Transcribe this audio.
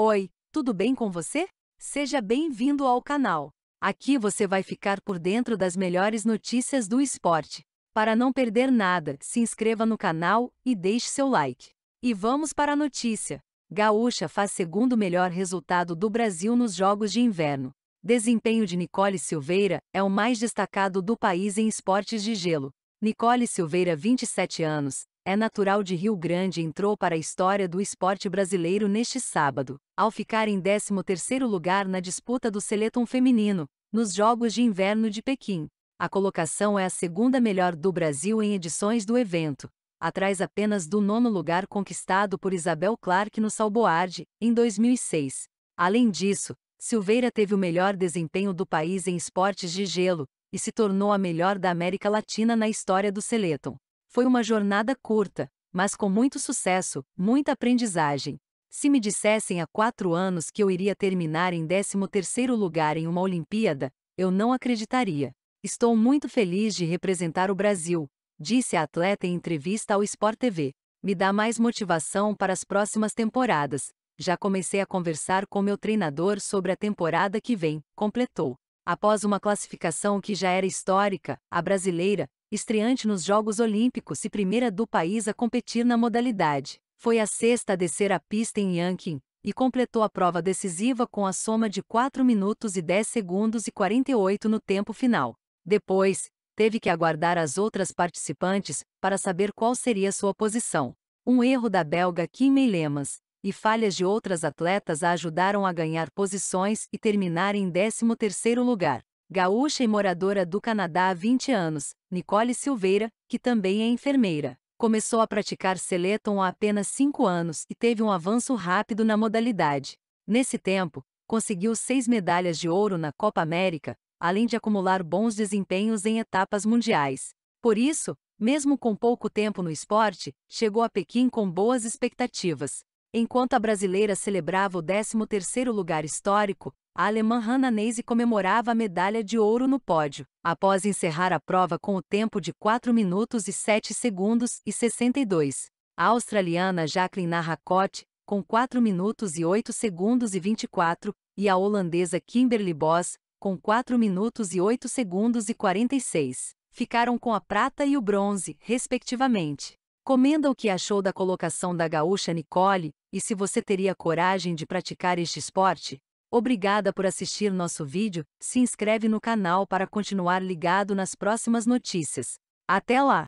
Oi, tudo bem com você? Seja bem-vindo ao canal. Aqui você vai ficar por dentro das melhores notícias do esporte. Para não perder nada, se inscreva no canal e deixe seu like. E vamos para a notícia. Gaúcha faz segundo melhor resultado do Brasil nos Jogos de Inverno. Desempenho de Nicole Silveira é o mais destacado do país em esportes de gelo. Nicole Silveira, 27 anos, é natural de Rio Grande entrou para a história do esporte brasileiro neste sábado, ao ficar em 13º lugar na disputa do Seleton feminino, nos Jogos de Inverno de Pequim. A colocação é a segunda melhor do Brasil em edições do evento, atrás apenas do nono lugar conquistado por Isabel Clark no Salboarde, em 2006. Além disso, Silveira teve o melhor desempenho do país em esportes de gelo, e se tornou a melhor da América Latina na história do Seleton. Foi uma jornada curta, mas com muito sucesso, muita aprendizagem. Se me dissessem há quatro anos que eu iria terminar em 13º lugar em uma Olimpíada, eu não acreditaria. Estou muito feliz de representar o Brasil, disse a atleta em entrevista ao Sport TV. Me dá mais motivação para as próximas temporadas. Já comecei a conversar com meu treinador sobre a temporada que vem, completou. Após uma classificação que já era histórica, a brasileira, estreante nos Jogos Olímpicos e primeira do país a competir na modalidade. Foi a sexta a descer a pista em Yankee e completou a prova decisiva com a soma de 4 minutos e 10 segundos e 48 no tempo final. Depois, teve que aguardar as outras participantes para saber qual seria sua posição. Um erro da belga Kim Lemas e falhas de outras atletas a ajudaram a ganhar posições e terminar em 13º lugar gaúcha e moradora do Canadá há 20 anos, Nicole Silveira, que também é enfermeira. Começou a praticar Seleton há apenas 5 anos e teve um avanço rápido na modalidade. Nesse tempo, conseguiu seis medalhas de ouro na Copa América, além de acumular bons desempenhos em etapas mundiais. Por isso, mesmo com pouco tempo no esporte, chegou a Pequim com boas expectativas. Enquanto a brasileira celebrava o 13º lugar histórico, a alemã Hannah Neise comemorava a medalha de ouro no pódio, após encerrar a prova com o tempo de 4 minutos e 7 segundos e 62. A australiana Jacqueline Narracotte, com 4 minutos e 8 segundos e 24, e a holandesa Kimberly Boss, com 4 minutos e 8 segundos e 46, ficaram com a prata e o bronze, respectivamente. Comenda o que achou da colocação da gaúcha Nicole e se você teria coragem de praticar este esporte. Obrigada por assistir nosso vídeo, se inscreve no canal para continuar ligado nas próximas notícias. Até lá!